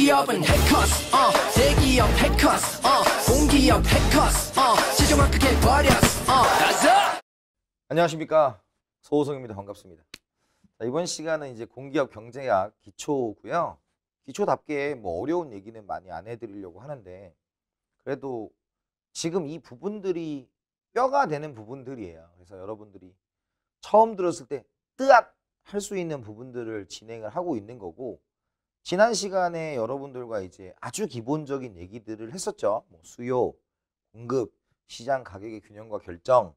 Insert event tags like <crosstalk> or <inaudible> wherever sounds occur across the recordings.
기업은 해커스 어 대기업 해커스 어 공기업 해커스 어 시중만 크게 버렸어 어. 가자 안녕하십니까 소호성입니다 반갑습니다 자, 이번 시간은 이제 공기업 경제학 기초고요 기초답게 뭐 어려운 얘기는 많이 안 해드리려고 하는데 그래도 지금 이 부분들이 뼈가 되는 부분들이에요 그래서 여러분들이 처음 들었을 때 뜨앗 할수 있는 부분들을 진행을 하고 있는 거고 지난 시간에 여러분들과 이제 아주 기본적인 얘기들을 했었죠. 뭐 수요, 공급, 시장 가격의 균형과 결정,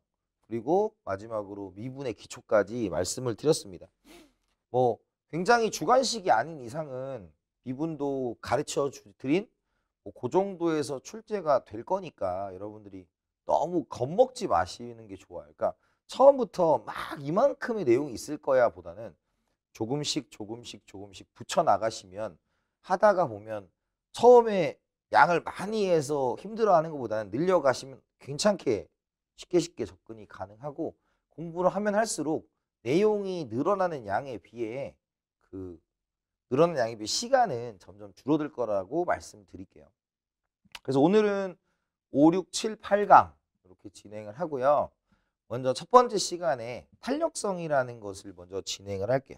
그리고 마지막으로 미분의 기초까지 말씀을 드렸습니다. 뭐 굉장히 주관식이 아닌 이상은 미분도 가르쳐 드린 뭐그 정도에서 출제가 될 거니까 여러분들이 너무 겁먹지 마시는 게 좋아요. 그러니까 처음부터 막 이만큼의 내용이 있을 거야 보다는 조금씩 조금씩 조금씩 붙여 나가시면 하다가 보면 처음에 양을 많이 해서 힘들어하는 것보다는 늘려가시면 괜찮게 쉽게 쉽게 접근이 가능하고 공부를 하면 할수록 내용이 늘어나는 양에 비해 그 늘어나는 양에 비해 시간은 점점 줄어들 거라고 말씀드릴게요. 그래서 오늘은 5, 6, 7, 8강 이렇게 진행을 하고요. 먼저 첫 번째 시간에 탄력성이라는 것을 먼저 진행을 할게요.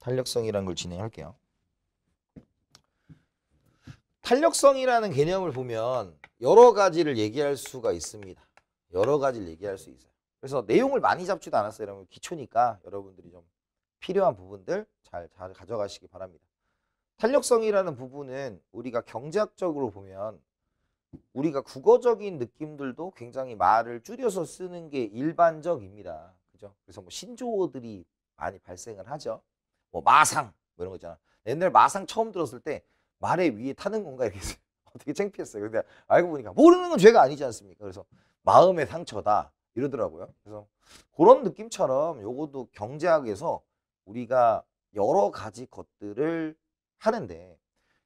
탄력성이라는 걸 진행할게요. 탄력성이라는 개념을 보면 여러 가지를 얘기할 수가 있습니다. 여러 가지를 얘기할 수 있어요. 그래서 내용을 많이 잡지도 않았어요. 여러분 기초니까 여러분들이 좀 필요한 부분들 잘, 잘 가져가시기 바랍니다. 탄력성이라는 부분은 우리가 경제학적으로 보면 우리가 국어적인 느낌들도 굉장히 말을 줄여서 쓰는 게 일반적입니다. 그죠? 그래서 뭐 신조어들이 많이 발생을 하죠. 뭐 마상 뭐 이런 거 있잖아. 옛날 마상 처음 들었을 때말의 위에 타는 건가 이렇게 되게 <laughs> 창피했어요. 근데 알고 보니까 모르는 건 죄가 아니지 않습니까? 그래서 마음의 상처다 이러더라고요. 그래서 그런 느낌처럼 요것도 경제학에서 우리가 여러 가지 것들을 하는데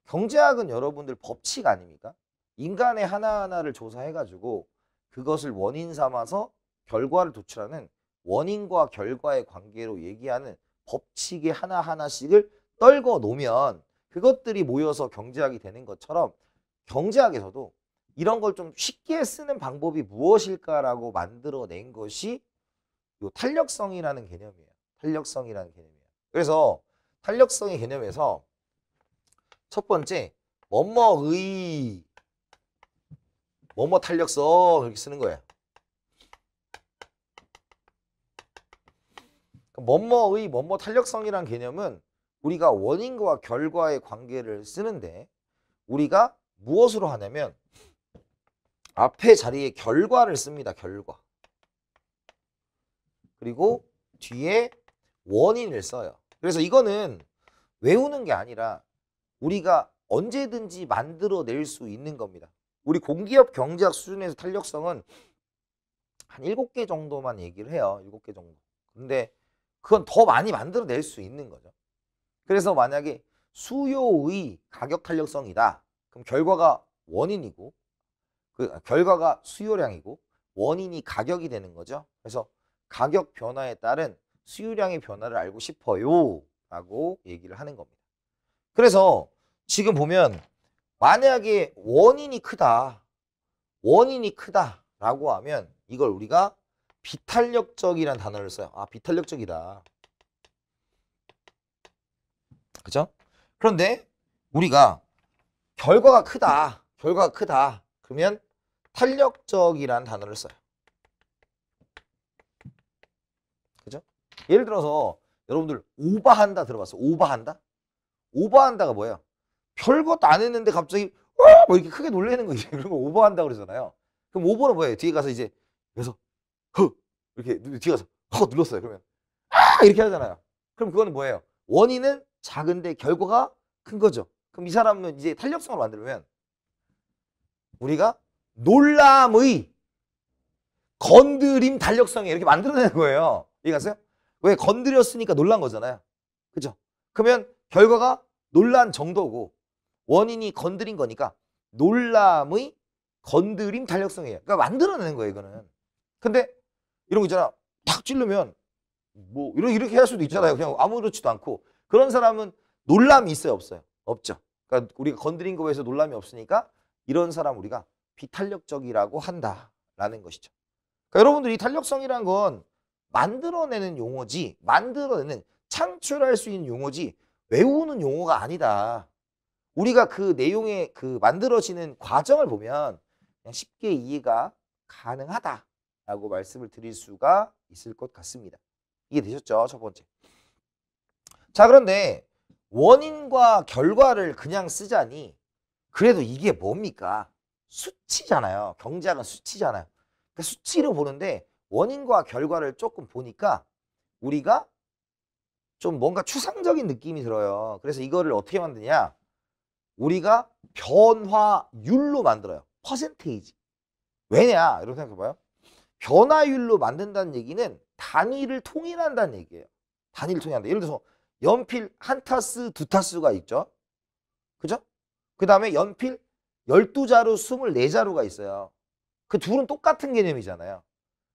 경제학은 여러분들 법칙 아닙니까? 인간의 하나하나를 조사해가지고 그것을 원인 삼아서 결과를 도출하는 원인과 결과의 관계로 얘기하는 법칙이 하나하나씩을 떨궈 놓으면 그것들이 모여서 경제학이 되는 것처럼 경제학에서도 이런 걸 좀 쉽게 쓰는 방법이 무엇일까라고 만들어낸 것이 요 탄력성이라는 개념이에요. 탄력성이라는 개념이에요. 그래서 탄력성의 개념에서 첫 번째 뭐뭐의 뭐뭐 탄력성 이렇게 쓰는 거예요. 그러니까 뭐뭐의 뭐뭐 탄력성이란 개념은 우리가 원인과 결과의 관계를 쓰는데 우리가 무엇으로 하냐면 앞에 자리에 결과를 씁니다. 결과. 그리고 뒤에 원인을 써요. 그래서 이거는 외우는 게 아니라 우리가 언제든지 만들어낼 수 있는 겁니다. 우리 공기업 경제학 수준에서 탄력성은 한 7개 정도만 얘기를 해요. 7개 정도. 근데 그건 더 많이 만들어낼 수 있는 거죠. 그래서 만약에 수요의 가격 탄력성이다. 그럼 결과가 원인이고 그 아, 결과가 수요량이고 원인이 가격이 되는 거죠. 그래서 가격 변화에 따른 수요량의 변화를 알고 싶어요. 라고 얘기를 하는 겁니다. 그래서 지금 보면 만약에 원인이 크다. 원인이 크다. 라고 하면 이걸 우리가 비탄력적이라는 단어를 써요. 아, 비탄력적이다. 그죠? 그런데 우리가 결과가 크다. 결과가 크다. 그러면 탄력적이라는 단어를 써요. 그죠? 예를 들어서 여러분들 오바한다 들어봤어? 오바한다? 오바한다가 뭐예요? 별것도 안 했는데 갑자기 어! 뭐 이렇게 크게 놀래는 거지. <laughs> 그런 거오버한다 그러잖아요. 그럼 오버는 뭐예요? 뒤에 가서 이제 그래서 허 이렇게 뒤 가서 허 눌렀어요. 그러면 아 이렇게 하잖아요. 그럼 그거는 뭐예요? 원인은 작은데 결과가 큰 거죠. 그럼 이 사람은 이제 탄력성을 만들면 우리가 놀람의 건드림 탄력성에 이렇게 만들어내는 거예요. 이해가세요? 왜 건드렸으니까 놀란 거잖아요. 그죠? 그러면 결과가 놀란 정도고 원인이 건드린 거니까 놀람의 건드림 탄력성이에요. 그러니까 만들어내는 거예요, 이거는. 근데 이런 거 있잖아. 탁 찌르면 뭐 이런 이렇게 할 수도 있잖아요. 그냥 아무렇지도 않고 그런 사람은 놀람이 있어요, 없어요? 없죠. 그러니까 우리가 건드린 거에서 놀람이 없으니까 이런 사람 우리가 비탄력적이라고 한다라는 것이죠. 그러니까 여러분들 이 탄력성이란 건 만들어내는 용어지, 만들어내는 창출할 수 있는 용어지 외우는 용어가 아니다. 우리가 그 내용의 그 만들어지는 과정을 보면 쉽게 이해가 가능하다. 라고 말씀을 드릴 수가 있을 것 같습니다. 이해되셨죠? 첫 번째. 자 그런데 원인과 결과를 그냥 쓰자니 그래도 이게 뭡니까? 수치잖아요. 경제학은 수치잖아요. 그러니까 수치로 보는데 원인과 결과를 조금 보니까 우리가 좀 뭔가 추상적인 느낌이 들어요. 그래서 이거를 어떻게 만드냐? 우리가 변화율로 만들어요. 퍼센테이지. 왜냐? 이렇게 생각해봐요. 변화율로 만든다는 얘기는 단위를 통일한다는 얘기예요. 단위를 통일한다. 예를 들어서 연필 한 타스, 두 타스가 있죠. 그죠? 그 다음에 연필 12자루, 24자루가 있어요. 그 둘은 똑같은 개념이잖아요.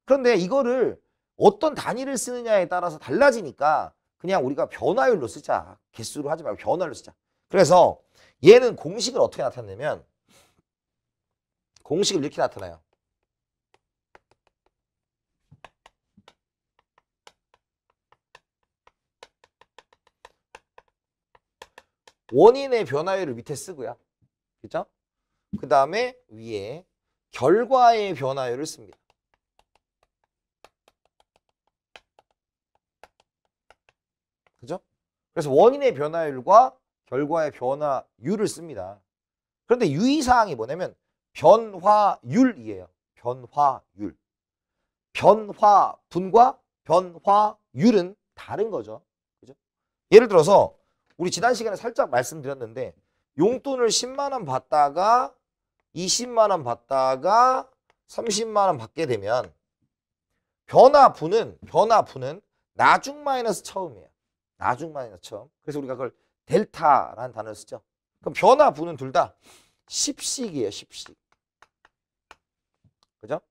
그런데 이거를 어떤 단위를 쓰느냐에 따라서 달라지니까 그냥 우리가 변화율로 쓰자. 개수로 하지 말고 변화율로 쓰자. 그래서 얘는 공식을 어떻게 나타내냐면 공식을 이렇게 나타나요. 원인의 변화율을 밑에 쓰고요. 그죠? 그 다음에 위에 결과의 변화율을 씁니다. 그죠? 그래서 원인의 변화율과 결과의 변화율을 씁니다. 그런데 유의사항이 뭐냐면 변화율이에요. 변화율. 변화분과 변화율은 다른 거죠. 그죠? 예를 들어서 우리 지난 시간에 살짝 말씀드렸는데 용돈을 10만 원 받다가 20만 원 받다가 30만 원 받게 되면 변화분은 변화분은 나중 마이너스 처음이에요. 나중 마이너스 처음. 그래서 우리가 그걸 델타라는 단어를 쓰죠. 그럼 변화분은 둘 다 10씩이에요. 10씩. 그죠?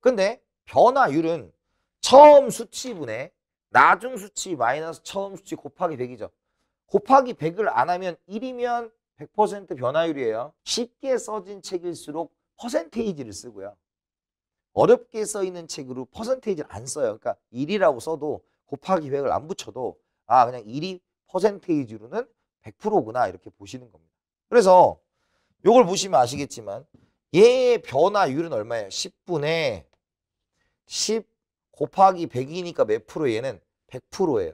근데 변화율은 처음 수치분에 나중 수치 마이너스 처음 수치 곱하기 100이죠. 곱하기 100을 안 하면 1이면 100% 변화율이에요. 쉽게 써진 책일수록 퍼센테이지를 쓰고요. 어렵게 써 있는 책으로 퍼센테이지를 안 써요. 그러니까 1이라고 써도 곱하기 100을 안 붙여도 아 그냥 1이 퍼센테이지로는 100%구나 이렇게 보시는 겁니다. 그래서 이걸 보시면 아시겠지만 얘의 변화율은 얼마예요? 1 0분에10 곱하기 100이니까 몇 프로 얘는 100%예요.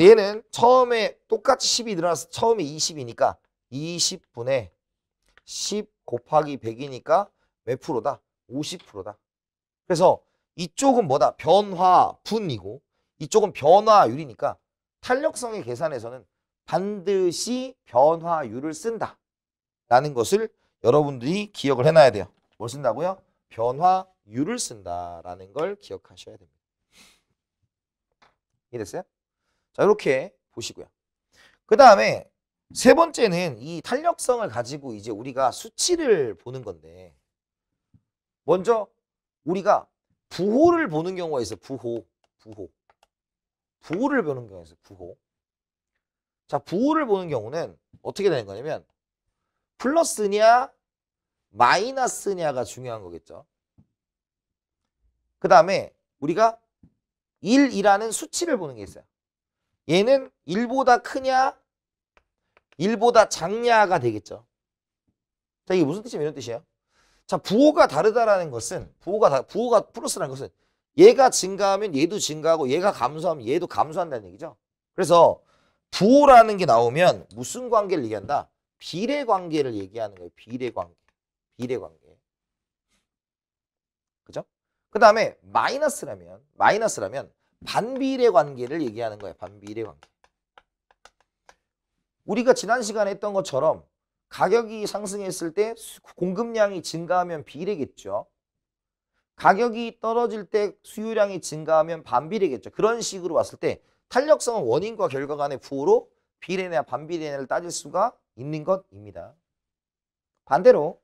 얘는 처음에 똑같이 10이 늘어나서 처음에 20이니까 20분의 10 곱하기 100이니까 몇 프로다? 50%다. 그래서 이쪽은 뭐다? 변화분이고 이쪽은 변화율이니까 탄력성의 계산에서는 반드시 변화율을 쓴다. 라는 것을 여러분들이 기억을 해놔야 돼요. 뭘 쓴다고요? 변화율을 쓴다라는 걸 기억하셔야 됩니다. 이해됐어요? 자 이렇게 보시고요. 그 다음에 세 번째는 이 탄력성을 가지고 이제 우리가 수치를 보는 건데 먼저 우리가 부호를 보는 경우가 있어요. 부호, 부호. 부호를 보는 경우가 있어요. 부호. 자, 부호를 보는 경우는 어떻게 되는 거냐면 플러스냐 마이너스냐가 중요한 거겠죠. 그 다음에 우리가 1이라는 수치를 보는 게 있어요. 얘는 1보다 크냐 1보다 작냐가 되겠죠. 자 이게 무슨 뜻이면 이런 뜻이에요. 자 부호가 다르다라는 것은 부호가 다, 부호가 플러스라는 것은 얘가 증가하면 얘도 증가하고 얘가 감소하면 얘도 감소한다는 얘기죠. 그래서 부호라는 게 나오면 무슨 관계를 얘기한다? 비례 관계를 얘기하는 거예요. 비례 관계. 비례 관계. 그죠? 그 다음에 마이너스라면 마이너스라면 반비례 관계를 얘기하는 거예요. 반비례 관계. 우리가 지난 시간에 했던 것처럼 가격이 상승했을 때 공급량이 증가하면 비례겠죠. 가격이 떨어질 때 수요량이 증가하면 반비례겠죠. 그런 식으로 봤을때 탄력성은 원인과 결과 간의 부호로 비례냐 반비례냐를 따질 수가 있는 것입니다. 반대로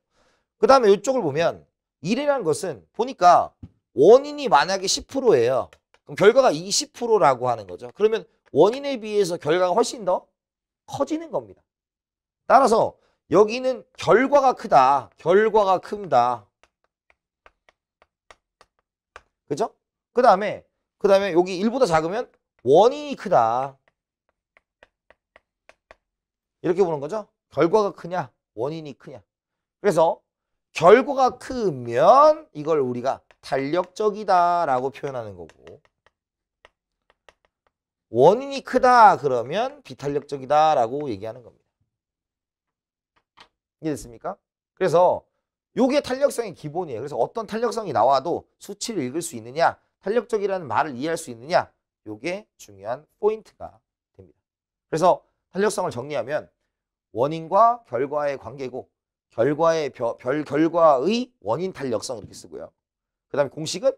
그 다음에 이쪽을 보면 이라는 것은 보니까 원인이 만약에 10%예요. 그럼 결과가 20%라고 하는 거죠. 그러면 원인에 비해서 결과가 훨씬 더 커지는 겁니다. 따라서 여기는 결과가 크다. 결과가 큽니다. 그죠? 그 다음에, 그 다음에 여기 1보다 작으면 원인이 크다. 이렇게 보는 거죠. 결과가 크냐, 원인이 크냐. 그래서 결과가 크면 이걸 우리가 탄력적이다라고 표현하는 거고 원인이 크다 그러면 비탄력적이다라고 얘기하는 겁니다. 이해됐습니까? 그래서 요게 탄력성의 기본이에요. 그래서 어떤 탄력성이 나와도 수치를 읽을 수 있느냐, 탄력적이라는 말을 이해할 수 있느냐, 요게 중요한 포인트가 됩니다. 그래서 탄력성을 정리하면 원인과 결과의 관계고 결과의 별, 별 결과의 원인 탄력성 이렇게 쓰고요. 그다음에 공식은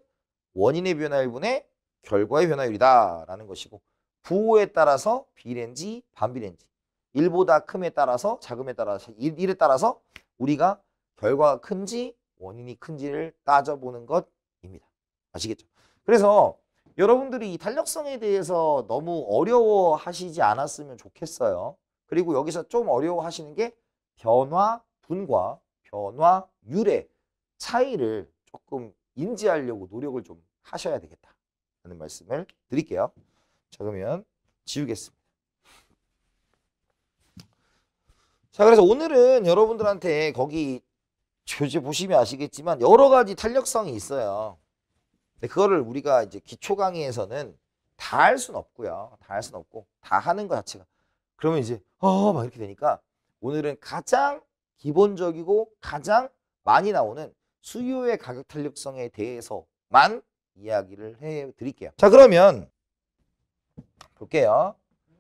원인의 변화율 분의 결과의 변화율이다라는 것이고 부호에 따라서 비례인지 반비례인지 1보다 큼에 따라서 자금에 따라서 1에 따라서 우리가 결과가 큰지 원인이 큰지를 따져보는 것입니다. 아시겠죠? 그래서 여러분들이 이 탄력성에 대해서 너무 어려워하시지 않았으면 좋겠어요. 그리고 여기서 좀 어려워하시는 게 변화분과 변화율의 차이를 조금 인지하려고 노력을 좀 하셔야 되겠다는 말씀을 드릴게요. 자 그러면 지우겠습니다. 자 그래서 오늘은 여러분들한테 거기 교재 보시면 아시겠지만 여러 가지 탄력성이 있어요. 그거를 우리가 이제 기초 강의에서는 다할 수는 없고요. 다할 수는 없고 다 하는 것 자체가 그러면 이제 어막 이렇게 되니까 오늘은 가장 기본적이고 가장 많이 나오는 수요의 가격 탄력성에 대해서만 이야기를 해 드릴게요. 자 그러면 볼게요.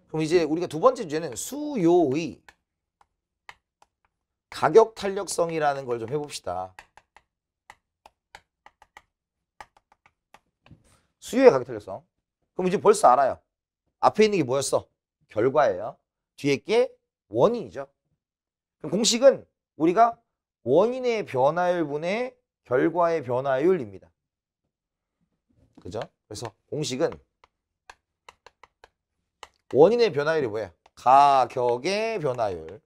그럼 이제 우리가 두 번째 주제는 수요의 가격 탄력성이라는 걸 좀 해봅시다. 수요의 가격 탄력성. 그럼 이제 벌써 알아요. 앞에 있는 게 뭐였어? 결과예요. 뒤에 게 원인이죠. 그럼 공식은 우리가 원인의 변화율 분의 결과의 변화율입니다. 그죠? 그래서 공식은 원인의 변화율이 뭐야? 가격의 변화율.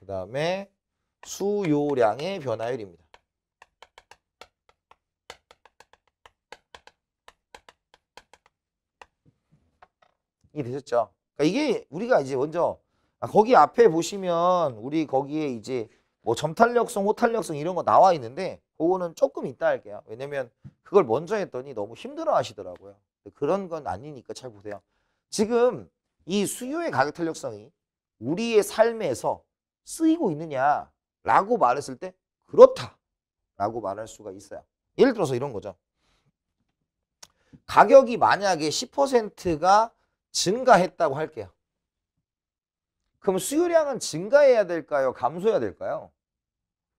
그 다음에 수요량의 변화율입니다. 이게 되셨죠? 그러니까 이게 우리가 이제 먼저 아, 거기 앞에 보시면 우리 거기에 이제 뭐 점탄력성, 호탄력성 이런 거 나와 있는데 그거는 조금 이따 할게요. 왜냐면 그걸 먼저 했더니 너무 힘들어 하시더라고요. 그런 건 아니니까 잘 보세요. 지금 이 수요의 가격 탄력성이 우리의 삶에서 쓰이고 있느냐라고 말했을 때 그렇다라고 말할 수가 있어요. 예를 들어서 이런 거죠. 가격이 만약에 10%가 증가했다고 할게요. 그럼 수요량은 증가해야 될까요? 감소해야 될까요?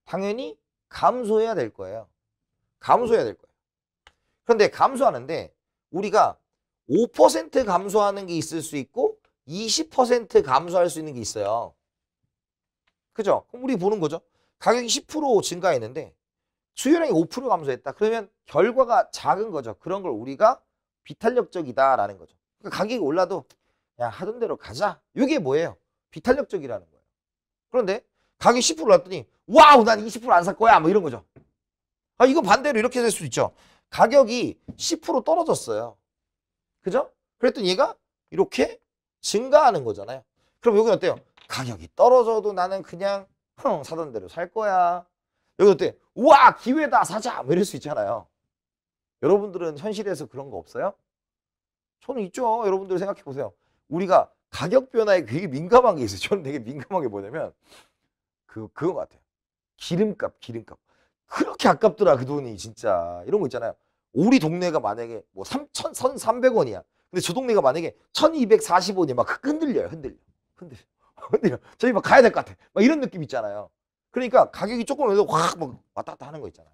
당연히 감소해야 될 거예요. 감소해야 될 거예요. 그런데 감소하는데 우리가 5% 감소하는 게 있을 수 있고 20% 감소할 수 있는 게 있어요. 그죠? 그럼 우리 보는 거죠. 가격이 10% 증가했는데 수요량이 5% 감소했다. 그러면 결과가 작은 거죠. 그런 걸 우리가 비탄력적이다라는 거죠. 그러니까 가격이 올라도 그 하던 대로 가자. 이게 뭐예요? 비탄력적이라는 거예요. 그런데 가격 이10%났더니 와우 난 20%안 살 거야 뭐 이런 거죠. 아 이거 반대로 이렇게 될 수도 있죠. 가격이 10% 떨어졌어요. 그죠? 그랬더니 얘가 이렇게 증가하는 거잖아요. 그럼 여기 어때요? 가격이 떨어져도 나는 그냥 흥 사던 대로 살 거야. 여기 어때? 우와 기회다 사자 뭐 이럴 수 있잖아요. 여러분들은 현실에서 그런 거 없어요? 저는 있죠. 여러분들 생각해 보세요. 우리가 가격 변화에 되게 민감한 게 있어요. 저는 되게 민감한 게 뭐냐면 그, 그건 같아요. 기름값, 기름값. 그렇게 아깝더라, 그 돈이, 진짜. 이런 거 있잖아요. 우리 동네가 만약에 뭐 3천, 1,300원이야. 근데 저 동네가 만약에 1,240원이 막 흔들려요, 흔들려. 흔들려. <laughs> 흔들려. 저희 막 가야 될 것 같아. 막 이런 느낌 있잖아요. 그러니까 가격이 조금 해도 확 막 왔다 갔다 하는 거 있잖아요.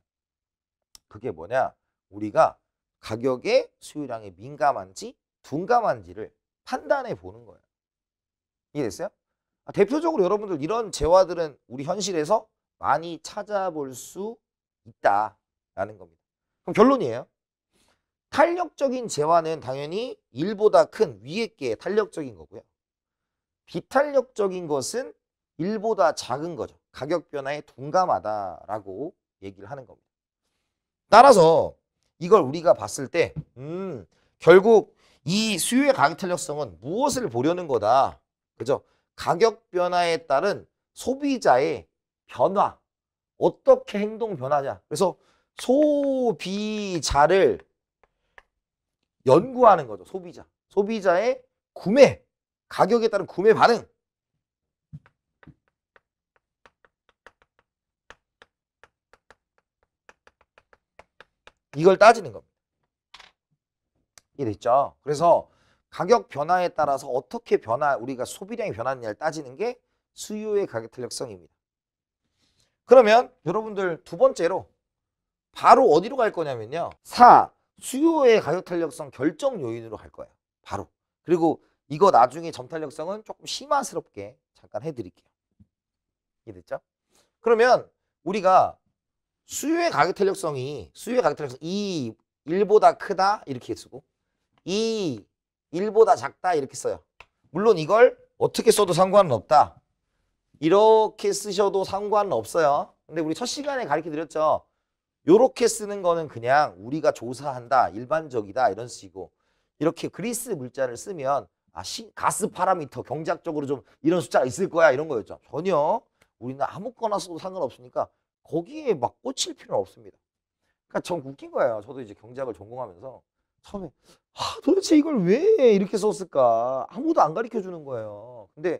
그게 뭐냐? 우리가 가격의 수요량에 민감한지 둔감한지를 판단해 보는 거예요. 이해됐어요? 대표적으로 여러분들 이런 재화들은 우리 현실에서 많이 찾아볼 수 있다라는 겁니다. 그럼 결론이에요. 탄력적인 재화는 당연히 1보다 큰 위에 게 탄력적인 거고요. 비탄력적인 것은 1보다 작은 거죠. 가격 변화에 둔감하다라고 얘기를 하는 겁니다. 따라서 이걸 우리가 봤을 때 음, 결국 이 수요의 가격 탄력성은 무엇을 보려는 거다. 그죠? 가격 변화에 따른 소비자의 변화, 어떻게 행동 변화냐. 그래서 소비자를 연구하는 거죠. 소비자. 소비자의 구매, 가격에 따른 구매 반응. 이걸 따지는 겁니다. 이해됐죠 그래서 가격 변화에 따라서 어떻게 변화 우리가 소비량이 변하느냐를 따지는 게 수요의 가격 탄력성입니다. 그러면 여러분들 두 번째로 바로 어디로 갈 거냐면요. 4. 수요의 가격 탄력성 결정 요인으로 갈 거예요. 바로. 그리고 이거 나중에 점탄력성은 조금 심화스럽게 잠깐 해드릴게요. 이해됐죠? 그러면 우리가 수요의 가격 탄력성이 수요의 가격 탄력성 이 1보다 크다 이렇게 쓰고 2, 1보다 작다 이렇게 써요. 물론 이걸 어떻게 써도 상관은 없다. 이렇게 쓰셔도 상관은 없어요. 근데 우리 첫 시간에 가르쳐 드렸죠. 이렇게 쓰는 거는 그냥 우리가 조사한다, 일반적이다 이런 식이고 이렇게 그리스 물자를 쓰면 아, 시, 가스 파라미터 경작적으로좀 이런 숫자가 있을 거야 이런 거였죠. 전혀 우리는 아무거나 써도 상관없으니까 거기에 막 꽂힐 필요는 없습니다. 그러니까 전 웃긴 거예요. 저도 이제 경제학을 전공하면서 처음에 아, 도대체 이걸 왜 이렇게 썼을까? 아무도 안 가르쳐 주는 거예요. 근데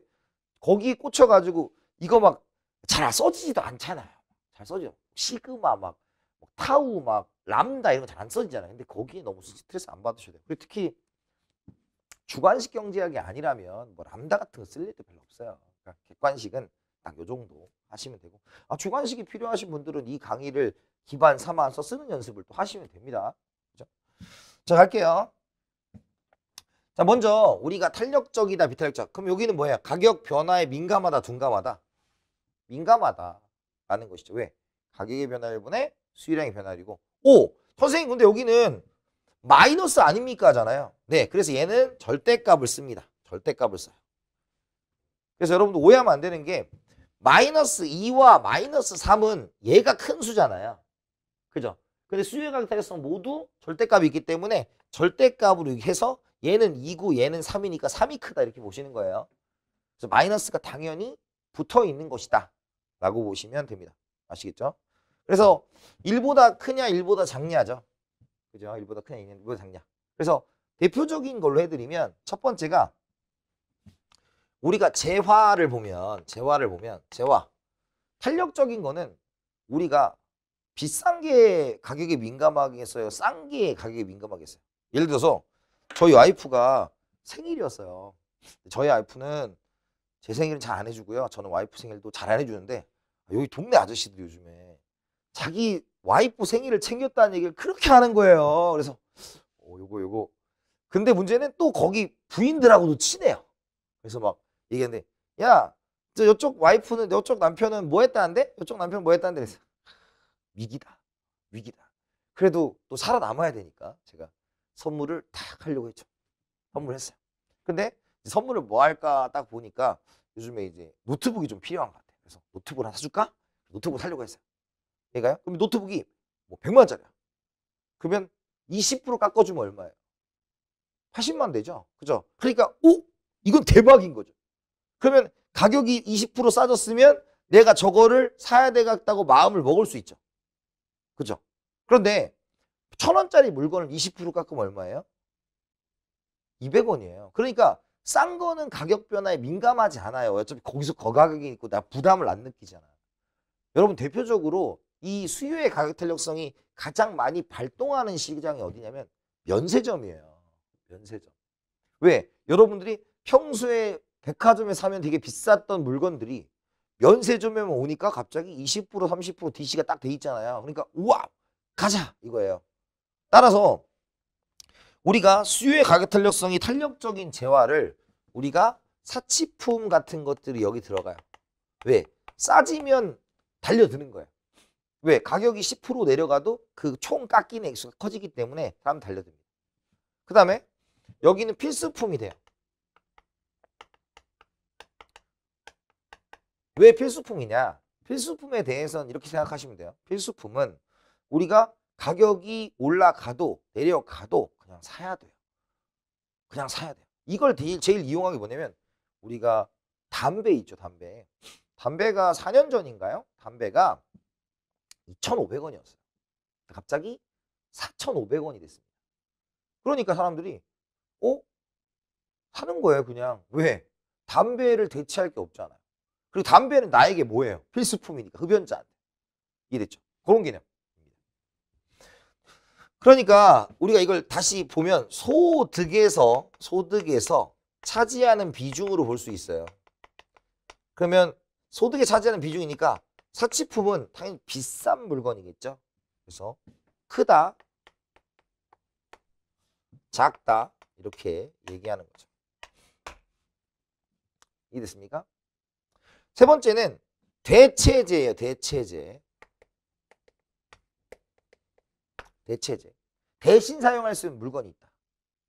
거기 꽂혀가지고 이거 막 잘 써지지도 않잖아요. 잘 써져. 시그마 막, 막 뭐 타우 막 람다 이런 거 잘 안 써지잖아요. 근데 거기에 너무 스트레스 안 받으셔야 돼요. 그리고 특히 주관식 경제학이 아니라면 뭐 람다 같은 거 쓸 일도 별로 없어요. 그러니까 객관식은 딱 요 정도 하시면 되고 아 주관식이 필요하신 분들은 이 강의를 기반 삼아서 쓰는 연습을 또 하시면 됩니다. 자 갈게요. 자 먼저 우리가 탄력적이다 비탄력적 그럼 여기는 뭐예요? 가격 변화에 민감하다 둔감하다 민감하다 라는 것이죠. 왜? 가격의 변화일분에 수요량의 변화율이고 오! 선생님 근데 여기는 마이너스 아닙니까 하잖아요. 네 그래서 얘는 절대값을 씁니다. 절대값을 써요. 그래서 여러분들 오해하면 안 되는 게 마이너스 2와 마이너스 3은 얘가 큰 수잖아요. 그죠? 근데 수요의 강타격성 모두 절대값이 있기 때문에 절대값으로 해서 얘는 2구 얘는 3이니까 3이 크다 이렇게 보시는 거예요. 그래서 마이너스가 당연히 붙어 있는 것이다 라고 보시면 됩니다. 아시겠죠? 그래서 1보다 크냐 1보다 작냐죠. 그죠? 1보다 크냐 1보다 작냐. 그래서 대표적인 걸로 해드리면 첫 번째가 우리가 재화를 보면 재화를 보면 재화 탄력적인 거는 우리가 비싼 게 가격에 민감하겠어요? 싼 게 가격에 민감하겠어요? 예를 들어서 저희 와이프가 생일이었어요. 저희 와이프는 제 생일은 잘 안 해주고요. 저는 와이프 생일도 잘 안 해주는데 아, 여기 동네 아저씨들 요즘에 자기 와이프 생일을 챙겼다는 얘기를 그렇게 하는 거예요. 그래서 어, 요거 요거 근데 문제는 또 거기 부인들하고도 친해요. 그래서 막 얘기하는데 야, 저 이쪽 와이프는 이쪽 남편은 뭐 했다는데? 이쪽 남편은 뭐 했다는데? 그래서 위기다. 위기다. 그래도 또 살아남아야 되니까 제가 선물을 탁 하려고 했죠. 선물했어요. 근데 선물을 뭐 할까 딱 보니까 요즘에 이제 노트북이 좀 필요한 것 같아요. 그래서 노트북을 하나 사줄까? 노트북 을 사려고 했어요. 그러니까요. 그럼 노트북이 뭐 100만 원짜리야. 그러면 20% 깎아주면 얼마예요? 80만 되죠. 그죠? 그러니까 오! 이건 대박인 거죠. 그러면 가격이 20% 싸졌으면 내가 저거를 사야 되겠다고 마음을 먹을 수 있죠. 그죠? 그런데 천 원짜리 물건을 20% 깎으면 얼마예요? 200원이에요. 그러니까 싼 거는 가격 변화에 민감하지 않아요. 어차피 거기서 거 가격이 있고 나 부담을 안 느끼잖아. 여러분 대표적으로 이 수요의 가격 탄력성이 가장 많이 발동하는 시장이 어디냐면 면세점이에요. 면세점. 왜? 여러분들이 평소에 백화점에 사면 되게 비쌌던 물건들이 연세 점에 뭐 오니까 갑자기 20% 30% DC가 딱 돼 있잖아요. 그러니까 우와 가자 이거예요. 따라서 우리가 수요의 가격 탄력성이 탄력적인 재화를 우리가 사치품 같은 것들이 여기 들어가요. 왜? 싸지면 달려드는 거예요. 왜? 가격이 10% 내려가도 그 총 깎이는 액수가 커지기 때문에 사람 달려듭니다. 그 다음에 여기는 필수품이 돼요. 왜 필수품이냐? 필수품에 대해서는 이렇게 생각하시면 돼요. 필수품은 우리가 가격이 올라가도 내려가도 그냥 사야 돼요. 그냥 사야 돼요. 이걸 제일, 제일 이용하게 뭐냐면 우리가 담배 있죠, 담배. 담배가 4년 전인가요? 담배가 2,500원이었어요. 갑자기 4,500원이 됐습니다. 그러니까 사람들이 어? 사는 거예요, 그냥. 왜? 담배를 대체할 게 없잖아요. 그리고 담배는 나에게 뭐예요? 필수품이니까 흡연자. 한테 이해됐죠? 그런 개념. 그러니까 우리가 이걸 다시 보면 소득에서 소득에서 차지하는 비중으로 볼 수 있어요. 그러면 소득에 차지하는 비중이니까 사치품은 당연히 비싼 물건이겠죠. 그래서 크다, 작다 이렇게 얘기하는 거죠. 이해됐습니까? 세 번째는 대체제예요. 대체제. 대체제. 대신 사용할 수 있는 물건이 있다.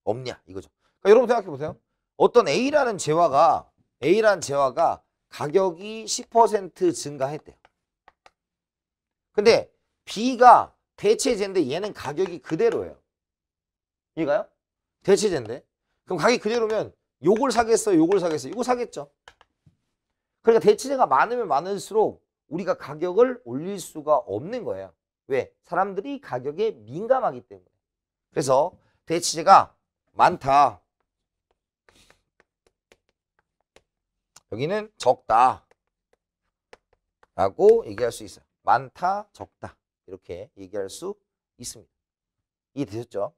없냐 이거죠. 그러니까 여러분 생각해 보세요. 어떤 A라는 재화가 A라는 재화가 가격이 10% 증가했대요. 근데 B가 대체제인데 얘는 가격이 그대로예요. 이가요? 대체제인데. 그럼 가격이 그대로면 요걸 사겠어요? 요걸 사겠어요? 이거 사겠죠. 그러니까 대체재가 많으면 많을수록 우리가 가격을 올릴 수가 없는 거예요. 왜? 사람들이 가격에 민감하기 때문에. 그래서 대체재가 많다. 여기는 적다. 라고 얘기할 수 있어요. 많다, 적다. 이렇게 얘기할 수 있습니다. 이해되셨죠?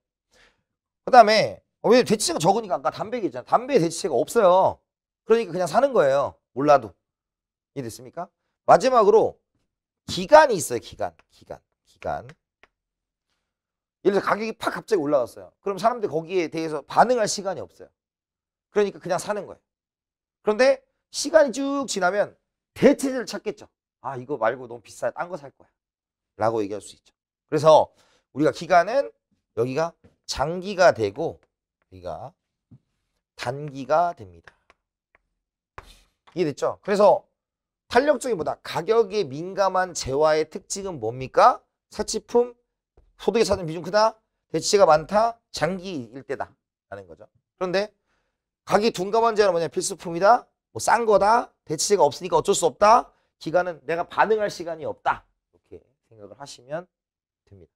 그 다음에 어, 왜 대체재가 적으니까 아까 담배 얘기했잖아요. 담배 대체재가 없어요. 그러니까 그냥 사는 거예요. 몰라도 이해됐습니까? 마지막으로 기간이 있어요. 기간, 기간, 기간. 예를 들어 가격이 팍 갑자기 올라갔어요. 그럼 사람들 거기에 대해서 반응할 시간이 없어요. 그러니까 그냥 사는 거예요. 그런데 시간이 쭉 지나면 대체제를 찾겠죠. 아 이거 말고 너무 비싸요. 딴 거 살 거야. 라고 얘기할 수 있죠. 그래서 우리가 기간은 여기가 장기가 되고 여기가 단기가 됩니다. 이해됐죠? 그래서 탄력적인보다 가격에 민감한 재화의 특징은 뭡니까? 사치품, 소득에 차는 비중 크다, 대치가 많다, 장기일 때다 라는 거죠. 그런데 가격이 둔감한 재화는 뭐냐? 필수품이다, 뭐 싼 거다, 대치가 없으니까 어쩔 수 없다, 기간은 내가 반응할 시간이 없다 이렇게 생각을 하시면 됩니다.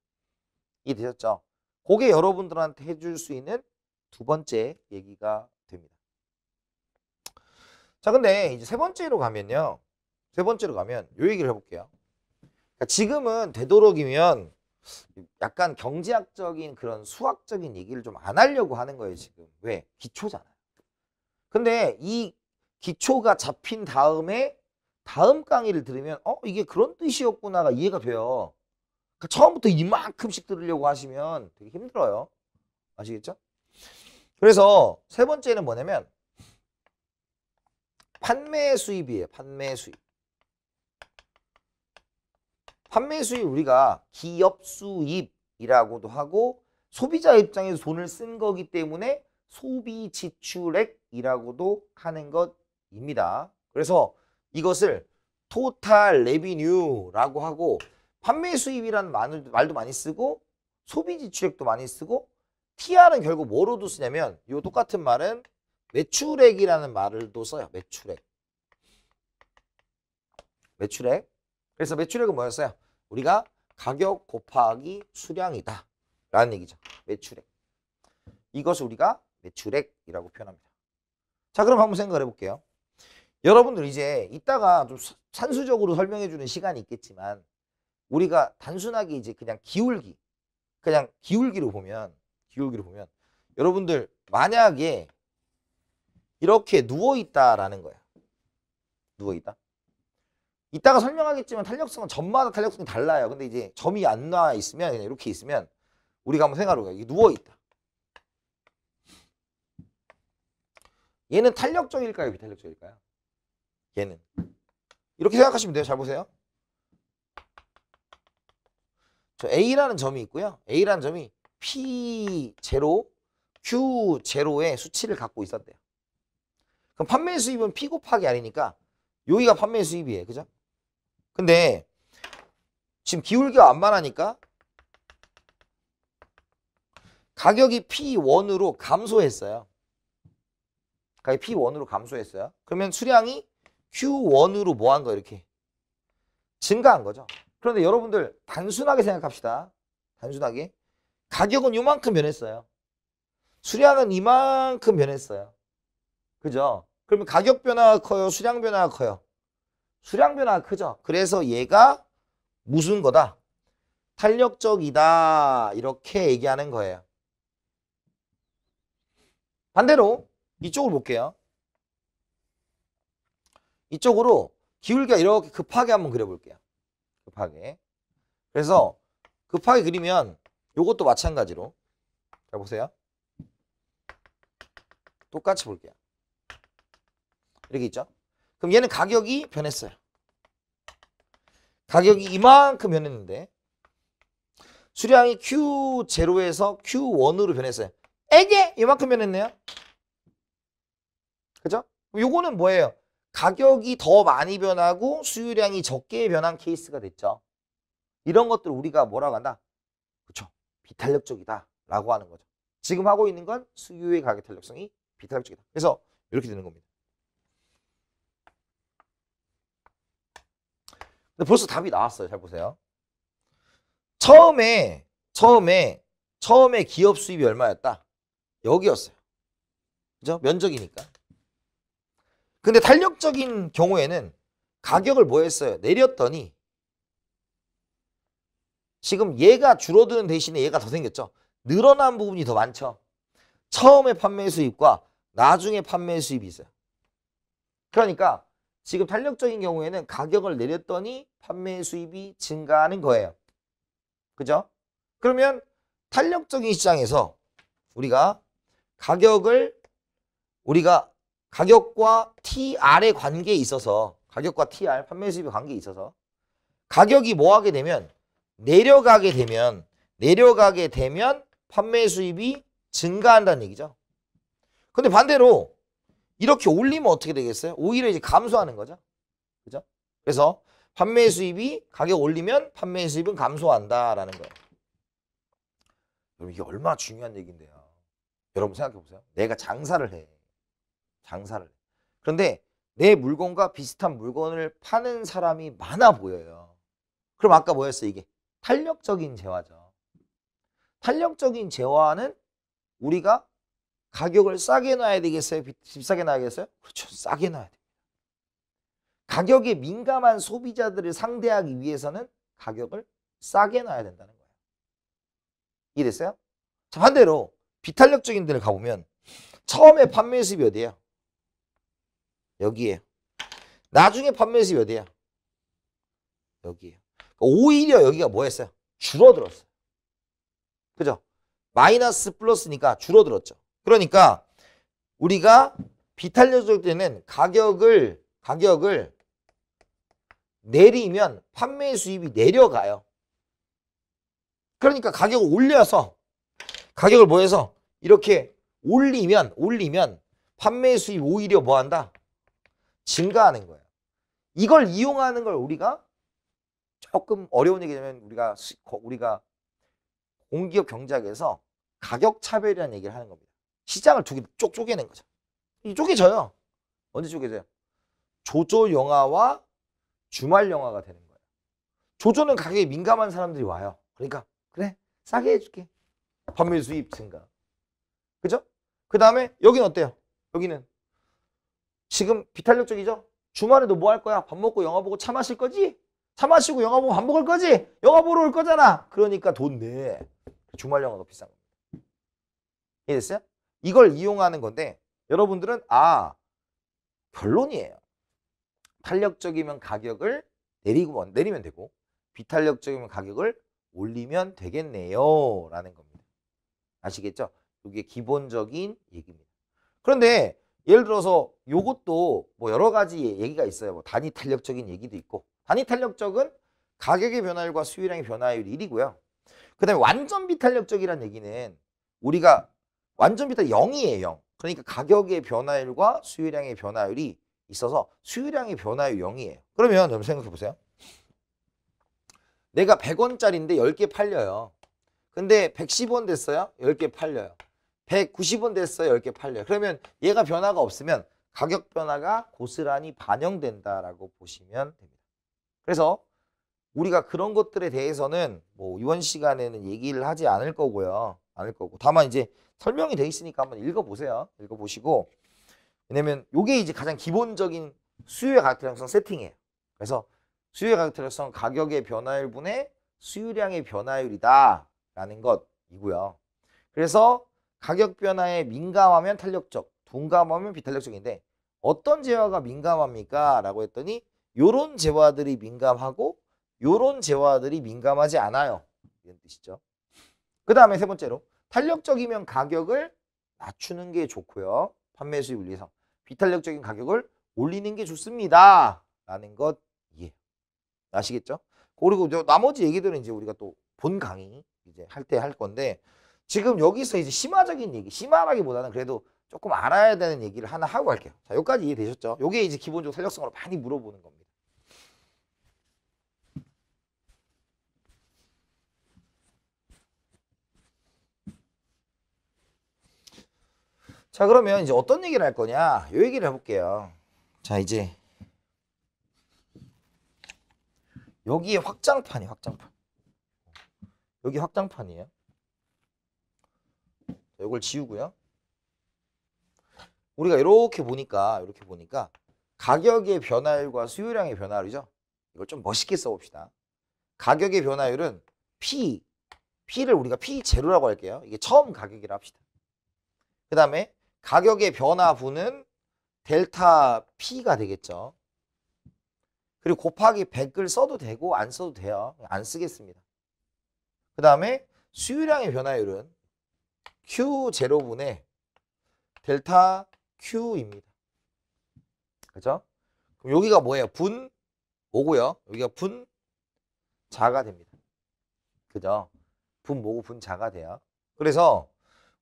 이해되셨죠? 그게 여러분들한테 해줄 수 있는 두 번째 얘기가 자, 근데 이제 세 번째로 가면요. 세 번째로 가면 요 얘기를 해볼게요. 그러니까 지금은 되도록이면 약간 경제학적인 그런 수학적인 얘기를 좀 안 하려고 하는 거예요, 지금. 왜? 기초잖아요. 근데 이 기초가 잡힌 다음에 다음 강의를 들으면 어 이게 그런 뜻이었구나가 이해가 돼요. 그러니까 처음부터 이만큼씩 들으려고 하시면 되게 힘들어요. 아시겠죠? 그래서 세 번째는 뭐냐면 판매 수입이에요. 판매 수입. 판매 수입 우리가 기업 수입이라고도 하고 소비자 입장에서 돈을 쓴 거기 때문에 소비 지출액이라고도 하는 것입니다. 그래서 이것을 토탈 레비뉴라고 하고 판매 수입이라는 말도 많이 쓰고 소비 지출액도 많이 쓰고 TR은 결국 뭐로도 쓰냐면 이 똑같은 말은 매출액이라는 말을도 써요. 매출액. 매출액. 그래서 매출액은 뭐였어요? 우리가 가격 곱하기 수량이다. 라는 얘기죠. 매출액. 이것을 우리가 매출액이라고 표현합니다. 자, 그럼 한번 생각을 해볼게요. 여러분들 이제 이따가 좀 산수적으로 설명해주는 시간이 있겠지만 우리가 단순하게 이제 그냥 기울기, 그냥 기울기로 보면, 기울기로 보면 여러분들 만약에 이렇게 누워있다라는 거예요 누워있다. 이따가 설명하겠지만 탄력성은 점마다 탄력성이 달라요. 근데 이제 점이 안나 있으면 그냥 이렇게 있으면 우리가 한번 생각해 볼게요. 누워있다. 얘는 탄력적일까요? 비탄력적일까요? 얘는. 이렇게 생각하시면 돼요. 잘 보세요. 저 A라는 점이 있고요. A라는 점이 P0, Q0의 수치를 갖고 있었대요. 그럼 판매 수입은 P 곱하기 R이니까 여기가 판매 수입이에요. 그죠? 근데 지금 기울기가 안만하니까 가격이 P1으로 감소했어요. 가격이 P1으로 감소했어요. 그러면 수량이 Q1으로 뭐한거 이렇게 증가한 거죠. 그런데 여러분들 단순하게 생각합시다. 단순하게. 가격은 요만큼 변했어요. 수량은 이만큼 변했어요. 그죠? 그러면 가격 변화가 커요? 수량 변화가 커요? 수량 변화가 크죠. 그래서 얘가 무슨 거다? 탄력적이다. 이렇게 얘기하는 거예요. 반대로 이쪽을 볼게요. 이쪽으로 기울기가 이렇게 급하게 한번 그려볼게요. 급하게. 그래서 급하게 그리면 이것도 마찬가지로 잘 보세요. 똑같이 볼게요. 이렇게 있죠. 그럼 얘는 가격이 변했어요. 가격이 이만큼 변했는데 수량이 Q0에서 Q1으로 변했어요. 에게 이만큼 변했네요. 그죠? 요거는 뭐예요? 가격이 더 많이 변하고 수요량이 적게 변한 케이스가 됐죠. 이런 것들 우리가 뭐라고 한다? 그렇죠. 비탄력적이다 라고 하는 거죠. 지금 하고 있는 건 수요의 가격 탄력성이 비탄력적이다. 그래서 이렇게 되는 겁니다. 근데 벌써 답이 나왔어요. 잘 보세요. 처음에 처음에 처음에 기업 수입이 얼마였다? 여기였어요. 그죠? 면적이니까. 근데 탄력적인 경우에는 가격을 뭐 했어요? 내렸더니 지금 얘가 줄어드는 대신에 얘가 더 생겼죠. 늘어난 부분이 더 많죠. 처음에 판매 수입과 나중에 판매 수입이 있어요. 그러니까 지금 탄력적인 경우에는 가격을 내렸더니 판매 수입이 증가하는 거예요. 그죠? 그러면 탄력적인 시장에서 우리가 가격을 우리가 가격과 TR의 관계에 있어서 가격과 TR, 판매 수입의 관계에 있어서 가격이 뭐 하게 되면 내려가게 되면 내려가게 되면 판매 수입이 증가한다는 얘기죠. 근데 반대로 이렇게 올리면 어떻게 되겠어요? 오히려 이제 감소하는 거죠. 그죠? 그래서 판매 수입이 가격 올리면 판매 수입은 감소한다라는 거예요. 여러분 이게 얼마나 중요한 얘기인데요. 여러분 생각해 보세요. 내가 장사를 해. 장사를 그런데 내 물건과 비슷한 물건을 파는 사람이 많아 보여요. 그럼 아까 뭐였어 이게? 탄력적인 재화죠. 탄력적인 재화는 우리가 가격을 싸게 놔야 되겠어요? 비, 싸게 놔야겠어요? 그렇죠. 싸게 놔야 돼. 가격에 민감한 소비자들을 상대하기 위해서는 가격을 싸게 놔야 된다는 거예요. 이해됐어요? 자, 반대로 비탄력적인 데를 가보면 처음에 판매 수입이 어디예요? 여기에요. 나중에 판매 수입이 어디예요? 여기에요. 그러니까 오히려 여기가 뭐 했어요? 줄어들었어요. 그죠? 마이너스 플러스니까 줄어들었죠. 그러니까 우리가 비탄력적 때는 가격을 가격을 내리면 판매 수입이 내려가요. 그러니까 가격을 올려서 가격을 뭐여서 이렇게 올리면 올리면 판매 수입 오히려 뭐한다? 증가하는 거예요. 이걸 이용하는 걸 우리가 조금 어려운 얘기냐면 우리가 우리가 공기업 경제학에서 가격 차별이라는 얘기를 하는 겁니다. 시장을 두 개 쪼개낸 거죠. 이 쪼개져요. 언제 쪼개져요? 조조 영화와 주말 영화가 되는 거예요. 조조는 가격에 민감한 사람들이 와요. 그러니까 그래 싸게 해줄게. 판매 수입 증가. 그죠? 그 다음에 여기는 어때요? 여기는 지금 비탄력적이죠? 주말에도 뭐 할 거야? 밥 먹고 영화 보고 차 마실 거지? 차 마시고 영화 보고 밥 먹을 거지? 영화 보러 올 거잖아. 그러니까 돈 내. 주말 영화가 비싼 겁니다. 이해됐어요? 이걸 이용하는 건데 여러분들은 아 결론이에요. 탄력적이면 가격을 내리고 내리면 되고 비탄력적이면 가격을 올리면 되겠네요. 라는 겁니다. 아시겠죠? 이게 기본적인 얘기입니다. 그런데 예를 들어서 요것도 뭐 여러 가지 얘기가 있어요. 뭐 단위 탄력적인 얘기도 있고 단위 탄력적은 가격의 변화율과 수요량의 변화율 1이고요. 그 다음에 완전 비탄력적이라는 얘기는 우리가 완전 비탄 0이에요. 0. 그러니까 가격의 변화율과 수요량의 변화율이 있어서 수요량이 변화의 0이에요. 그러면 여러분 생각해 보세요. 내가 100원짜리인데 10개 팔려요. 근데 110원 됐어요? 10개 팔려요. 190원 됐어요? 10개 팔려요. 그러면 얘가 변화가 없으면 가격 변화가 고스란히 반영된다라고 보시면 됩니다. 그래서 우리가 그런 것들에 대해서는 뭐 이번 시간에는 얘기를 하지 않을 거고요. 않을 거고 다만 이제 설명이 돼 있으니까 한번 읽어보세요. 읽어보시고 왜냐면 이게 이제 가장 기본적인 수요의 가격 대량성 세팅이에요. 그래서 수요의 가격 대량성 가격의 변화율 분의 수요량의 변화율이다 라는 것이고요. 그래서 가격 변화에 민감하면 탄력적, 둔감하면 비탄력적인데 어떤 재화가 민감합니까? 라고 했더니 요런 재화들이 민감하고 요런 재화들이 민감하지 않아요. 이런 뜻이죠. 그 다음에 세 번째로 탄력적이면 가격을 낮추는 게 좋고요. 판매 수익을 위해서. 비탄력적인 가격을 올리는 게 좋습니다. 라는 것 이해. 예. 아시겠죠? 그리고 저 나머지 얘기들은 이제 우리가 또 본 강의 이제 할 때 할 건데 지금 여기서 이제 심화적인 얘기, 심화라기보다는 그래도 조금 알아야 되는 얘기를 하나 하고 갈게요. 자, 여기까지 이해되셨죠? 이게 이제 기본적으로 탄력성으로 많이 물어보는 겁니다. 자 그러면 이제 어떤 얘기를 할 거냐 요 얘기를 해볼게요 자 이제 여기에 확장판이 확장판 여기 확장판이에요 자, 이걸 지우고요 우리가 이렇게 보니까 이렇게 보니까 가격의 변화율과 수요량의 변화율이죠 이걸 좀 멋있게 써봅시다 가격의 변화율은 P P를 우리가 P 제로라고 할게요 이게 처음 가격이라 합시다 그 다음에 가격의 변화분은 델타 P가 되겠죠. 그리고 곱하기 100을 써도 되고 안 써도 돼요. 안 쓰겠습니다. 그 다음에 수요량의 변화율은 Q0분의 델타 Q입니다. 그죠? 그럼 여기가 뭐예요? 분 5고요. 여기가 분 자가 됩니다. 그죠? 분 모고 분 자가 돼요. 그래서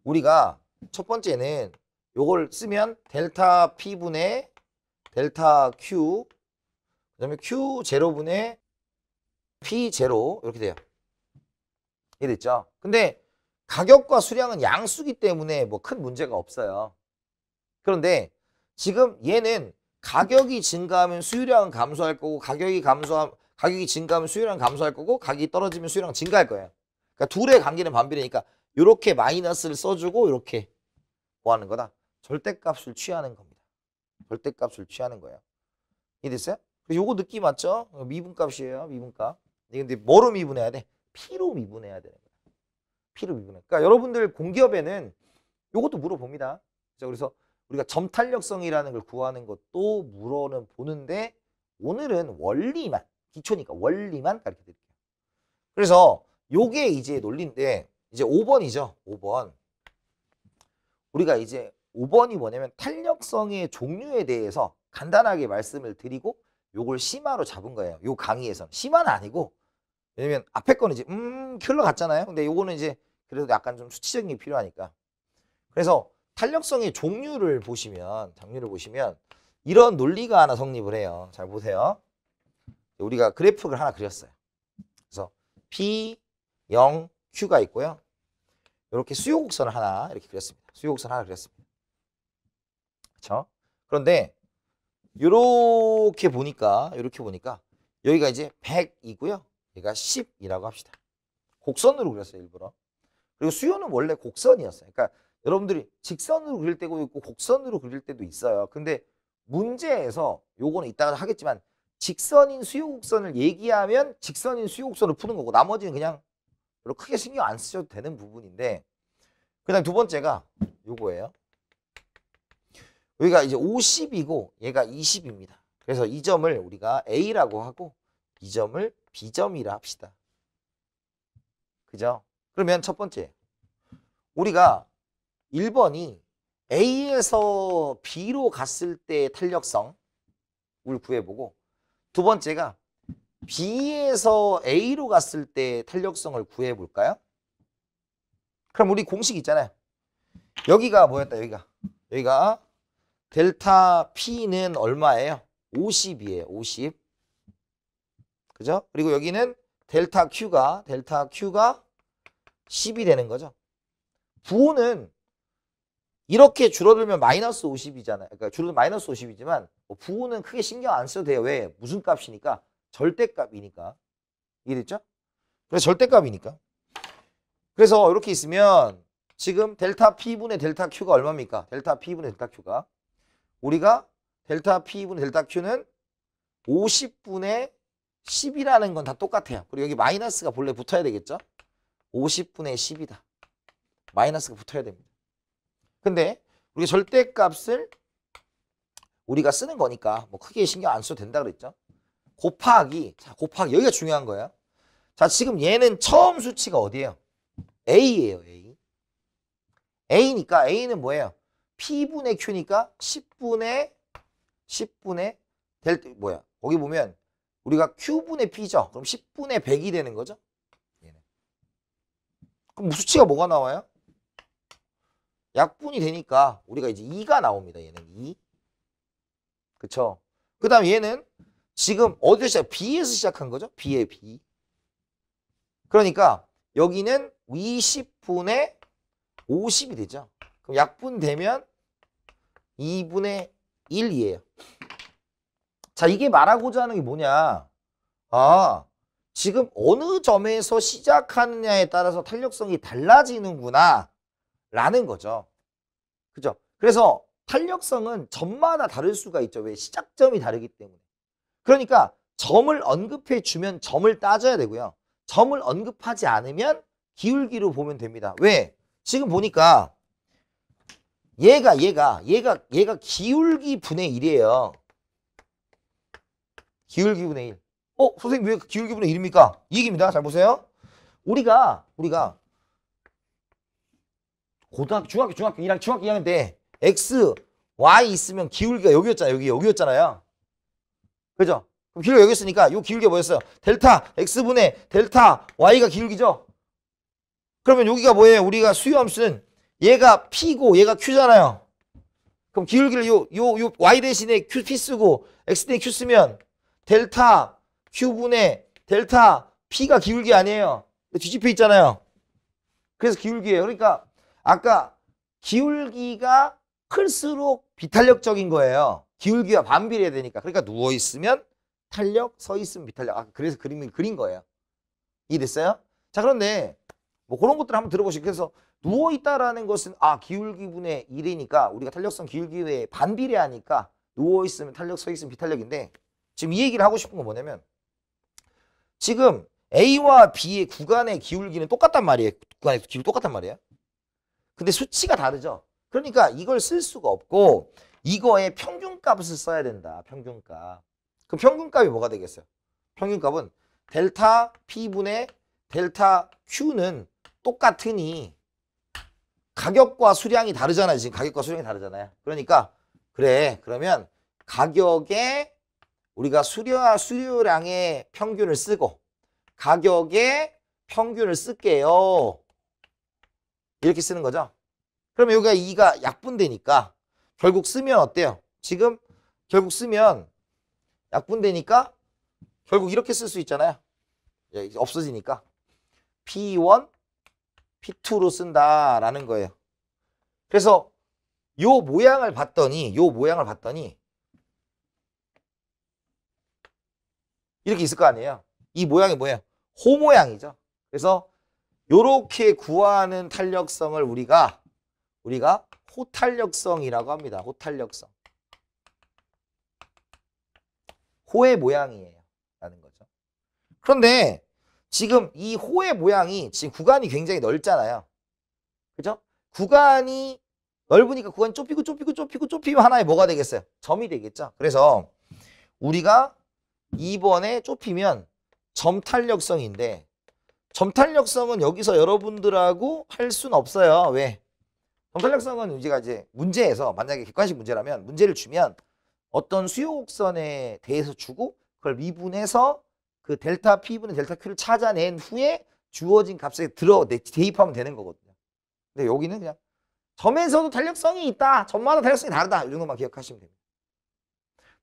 우리가 첫 번째는 요걸 쓰면 델타 P분의 델타 Q 그 다음에 Q0분의 P0 이렇게 돼요. 이됐죠 근데 가격과 수량은 양수기 때문에 뭐 큰 문제가 없어요. 그런데 지금 얘는 가격이 증가하면 수요량은 감소할 거고 가격이 감소하 가격이 증가하면 수요량 감소할 거고 가격이 떨어지면 수요량 증가할 거예요. 그러니까 둘의 관계는 반비례니까 이렇게 마이너스를 써주고 이렇게 뭐 하는 거다. 절대값을 취하는 겁니다. 절대값을 취하는 거예요. 이해됐어요? 그래서 요거 느낌 맞죠? 어, 미분값이에요. 미분값. 근데 뭐로 미분해야 돼? 피로 미분해야 되는 거야. 피로 미분해. 그러니까 여러분들 공기업에는 요것도 물어봅니다. 그래서 우리가 점탄력성이라는 걸 구하는 것도 물어는 보는데 오늘은 원리만 기초니까 원리만 가르쳐 드릴게요. 그래서 요게 이제 논리인데 이제 5번이죠. 5번. 우리가 이제 5번이 뭐냐면 탄력성의 종류에 대해서 간단하게 말씀을 드리고 요걸 심화로 잡은 거예요. 요 강의에서는. 심화는 아니고 왜냐면 앞에 거는 이제 음큘러갔잖아요 근데 요거는 이제 그래도 약간 좀 수치적인 게 필요하니까. 그래서 탄력성의 종류를 보시면 장류를 보시면 이런 논리가 하나 성립을 해요. 잘 보세요. 우리가 그래프를 하나 그렸어요. 그래서 P, 0, Q가 있고요. 이렇게 수요곡선을 하나 이렇게 그렸습니다. 수요곡선 하나 그렸습니다. 그렇죠? 그런데 이렇게 보니까 이렇게 보니까 여기가 이제 100이고요. 얘가 10이라고 합시다. 곡선으로 그렸어요, 일부러. 그리고 수요는 원래 곡선이었어요. 그러니까 여러분들이 직선으로 그릴 때도 있고 곡선으로 그릴 때도 있어요. 근데 문제에서 요거는 이따가 하겠지만 직선인 수요 곡선을 얘기하면 직선인 수요 곡선을 푸는 거고 나머지는 그냥 크게 신경 안 쓰셔도 되는 부분인데 그다음 두 번째가 요거예요. 여기가 이제 50이고 얘가 20입니다. 그래서 이 점을 우리가 A라고 하고 이 점을 B점이라 합시다. 그죠? 그러면 첫 번째 우리가 1번이 A에서 B로 갔을 때의 탄력성을 구해보고 두 번째가 B에서 A로 갔을 때 탄력성을 구해볼까요? 그럼 우리 공식 있잖아요. 여기가 뭐였다? 여기가 여기가 델타 P는 얼마예요? 50이에요. 50. 그죠? 그리고 여기는 델타 Q가 델타 Q가 10이 되는 거죠. 부호는 이렇게 줄어들면 마이너스 50이잖아요. 그러니까 줄어들면 마이너스 50이지만 뭐 부호는 크게 신경 안 써도 돼요. 왜? 무슨 값이니까? 절대값이니까. 이해됐죠? 그래서 절대값이니까. 그래서 이렇게 있으면 지금 델타 P분의 델타 Q가 얼마입니까? 델타 P분의 델타 Q가 우리가 델타 P분 델타 Q는 50분의 10이라는 건 다 똑같아요. 그리고 여기 마이너스가 본래 붙어야 되겠죠? 50분의 10이다. 마이너스가 붙어야 됩니다. 근데 우리 가 절대값을 우리가 쓰는 거니까 뭐 크게 신경 안 써도 된다 그랬죠? 곱하기, 자 곱하기 여기가 중요한 거예요. 자 지금 얘는 처음 수치가 어디예요? A예요, A. A니까 A는 뭐예요? P분의 Q니까 10분의 10분의 될때 뭐야? 거기 보면 우리가 Q분의 P죠. 그럼 10분의 100이 되는 거죠. 그럼 수치가 뭐가 나와요? 약분이 되니까 우리가 이제 2가 나옵니다. 얘는 2. 그쵸? 그 다음 얘는 지금 어디서 시작? B에서 시작한 거죠? B의 B. 그러니까 여기는 20분의 50이 되죠. 그럼 약분 되면 2분의 1이에요. 자, 이게 말하고자 하는 게 뭐냐. 아, 지금 어느 점에서 시작하느냐에 따라서 탄력성이 달라지는구나 라는 거죠. 그죠? 그래서 탄력성은 점마다 다를 수가 있죠. 왜? 시작점이 다르기 때문에. 그러니까 점을 언급해 주면 점을 따져야 되고요. 점을 언급하지 않으면 기울기로 보면 됩니다. 왜? 지금 보니까 얘가 얘가 얘가 얘가 기울기 분의 1이에요. 기울기 분의 1. 어? 선생님 왜 기울기 분의 1입니까? 이 얘기입니다. 잘 보세요. 우리가 우리가 고등학교 중학교 중학교 1학년 중학교 2학년 때 x y 있으면 기울기가 여기였잖아요. 여기 여기였잖아요. 그죠? 그럼 기울기 여기였으니까 요 기울기가 뭐였어요? 델타 x분의 델타 y가 기울기죠. 그러면 여기가 뭐예요? 우리가 수요함수는 얘가 P고 얘가 Q잖아요. 그럼 기울기를 요, 요, 요 Y 대신에 Q, P 쓰고 X 대신에 Q 쓰면 델타 Q분의 델타 P가 기울기 아니에요. 뒤집혀 있잖아요. 그래서 기울기예요. 그러니까 아까 기울기가 클수록 비탄력적인 거예요. 기울기와 반비례해야 되니까. 그러니까 누워있으면 탄력, 서있으면 비탄력. 아, 그래서 그림을 그린 거예요. 이해됐어요? 자, 그런데 뭐 그런 것들 을 한번 들어보시고 그래서 누워있다라는 것은 아 기울기분의 1이니까 우리가 탄력성 기울기에 반비례하니까 누워있으면 탄력, 서있으면 비탄력인데 지금 이 얘기를 하고 싶은 건 뭐냐면 지금 A와 B의 구간의 기울기는 똑같단 말이에요. 구간의 기울기 똑같단 말이에요. 근데 수치가 다르죠. 그러니까 이걸 쓸 수가 없고 이거의 평균값을 써야 된다. 평균값. 그럼 평균값이 뭐가 되겠어요? 평균값은 델타 P분의 델타 Q는 똑같으니 가격과 수량이 다르잖아요. 지금 가격과 수량이 다르잖아요. 그러니까 그래 그러면 가격에 우리가 수려, 수요량의 평균을 쓰고 가격의 평균을 쓸게요. 이렇게 쓰는 거죠. 그러면 여기가 2가 약분되니까 결국 쓰면 어때요? 지금 결국 쓰면 약분되니까 결국 이렇게 쓸 수 있잖아요. 예, 없어지니까. P1 P2로 쓴다라는 거예요. 그래서 요 모양을 봤더니 요 모양을 봤더니 이렇게 있을 거 아니에요. 이 모양이 뭐예요? 호 모양이죠. 그래서 요렇게 구하는 탄력성을 우리가 우리가 호탄력성이라고 합니다. 호탄력성. 호의 모양이에요. 라는 거죠. 그런데 지금 이 호의 모양이 지금 구간이 굉장히 넓잖아요. 그죠? 구간이 넓으니까 구간이 좁히고 좁히고 좁히고 좁히면 하나의 뭐가 되겠어요? 점이 되겠죠. 그래서 우리가 2번에 좁히면 점탄력성인데 점탄력성은 여기서 여러분들하고 할 수는 없어요. 왜? 점탄력성은 우리가 이제 문제에서 만약에 객관식 문제라면 문제를 주면 어떤 수요 곡선에 대해서 주고 그걸 미분해서 그 델타 P분의 델타 Q를 찾아낸 후에 주어진 값에 들어 대입하면 되는 거거든요. 근데 여기는 그냥 점에서도 탄력성이 있다. 점마다 탄력성이 다르다. 이 정도만 기억하시면 됩니다.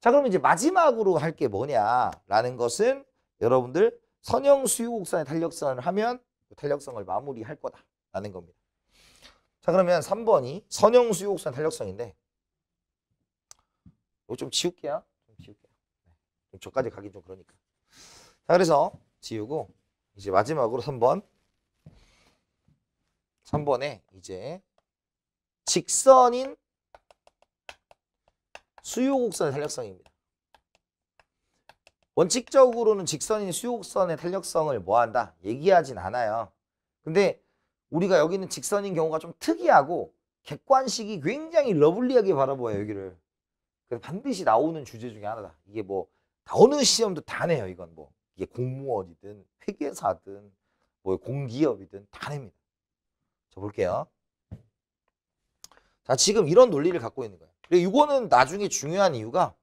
자그러면 이제 마지막으로 할 게 뭐냐라는 것은 여러분들 선형 수유곡선의 탄력성을 하면 그 탄력성을 마무리할 거다라는 겁니다. 자 그러면 3번이 선형 수유곡선 탄력성인데 이거 좀 지울게요. 좀 지울게요. 네, 좀 저까지 가긴 좀 그러니까. 자, 그래서 지우고 이제 마지막으로 3번. 3번에 이제 직선인 수요곡선의 탄력성입니다. 원칙적으로는 직선인 수요곡선의 탄력성을 뭐한다? 얘기하진 않아요. 근데 우리가 여기는 직선인 경우가 좀 특이하고 객관식이 굉장히 러블리하게 바라보아요 여기를 그래서 반드시 나오는 주제 중에 하나다 이게 뭐 어느 시험도 다 내요 이건 뭐 이게 공무원이든 회계사든 뭐 공기업이든 다 냅니다. 저 볼게요. 자, 지금 이런 논리를 갖고 있는 거예요. 그리고 이거는 나중에 중요한 이유가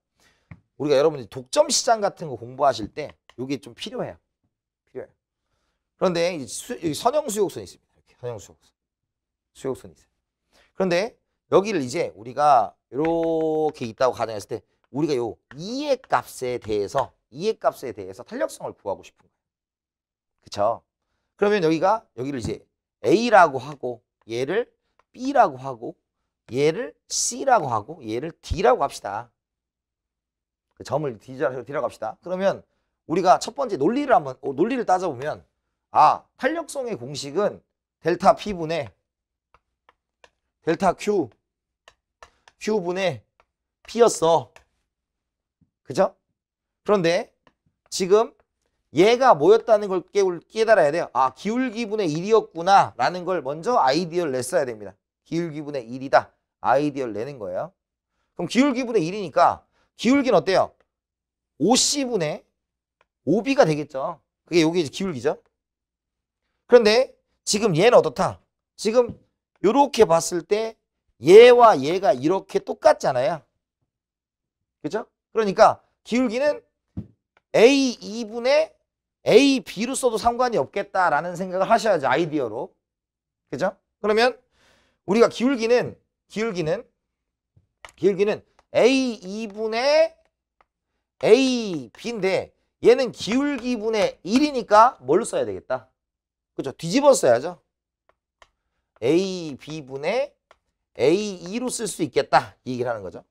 우리가 여러분 독점 시장 같은 거 공부하실 때 이게 좀 필요해요. 필요해요. 그런데 수, 여기 선형 수용선이 있습니다. 이렇게 선형 수용선. 수용선이 있어요. 그런데 여기를 이제 우리가 이렇게 있다고 가정했을 때 우리가 요 이의 값에 대해서 이해값에 대해서 탄력성을 구하고 싶은 거예요. 그쵸? 그러면 여기가 여기를 이제 A라고 하고 얘를 B라고 하고 얘를 C라고 하고 얘를 D라고 합시다. 그 점을 D라고, D라고 합시다. 그러면 우리가 첫 번째 논리를 한번 어, 논리를 따져보면 아 탄력성의 공식은 델타 P분의 델타 Q Q분의 P였어. 그죠? 그런데 지금 얘가 뭐였다는 걸 깨달아야 돼요. 아, 기울기분의 1이었구나 라는 걸 먼저 아이디어를 냈어야 됩니다. 기울기분의 1이다. 아이디어를 내는 거예요. 그럼 기울기분의 1이니까 기울기는 어때요? 5C분의 5B가 되겠죠. 그게 여기 기울기죠. 그런데 지금 얘는 어떻다? 지금 이렇게 봤을 때 얘와 얘가 이렇게 똑같잖아요. 그죠? 그러니까 기울기는 A 2분의 A, B로 써도 상관이 없겠다라는 생각을 하셔야죠. 아이디어로. 그죠? 그러면 우리가 기울기는 기울기는 기울기는 A 2분의 A, B인데 얘는 기울기분의 1이니까 뭘로 써야 되겠다. 그죠? 뒤집어 써야죠. A, B분의 A, 2로 쓸 수 있겠다. 이 얘기를 하는 거죠.